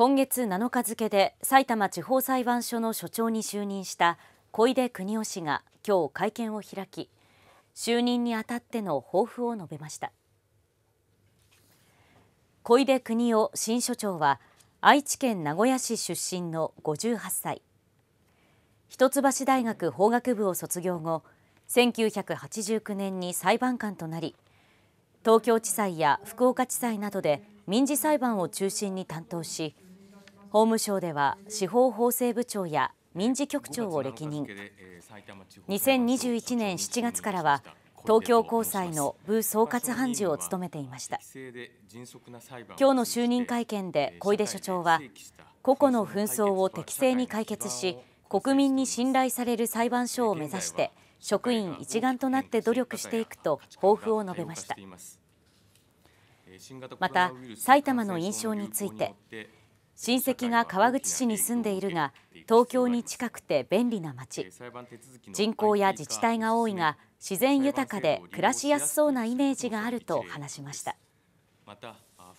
今月7日付で埼玉地方裁判所の所長に就任した小出邦夫氏が今日会見を開き就任にあたっての抱負を述べました小出邦夫新所長は愛知県名古屋市出身の58歳一橋大学法学部を卒業後1989年に裁判官となり東京地裁や福岡地裁などで民事裁判を中心に担当し法務省では司法法制部長や民事局長を歴任2021年7月からは東京高裁の部総括判事を務めていました今日の就任会見で小出所長は個々の紛争を適正に解決し国民に信頼される裁判所を目指して職員一丸となって努力していくと抱負を述べましたまた埼玉の印象について親戚が川口市に住んでいるが東京に近くて便利な町人口や自治体が多いが自然豊かで暮らしやすそうなイメージがあると話しました。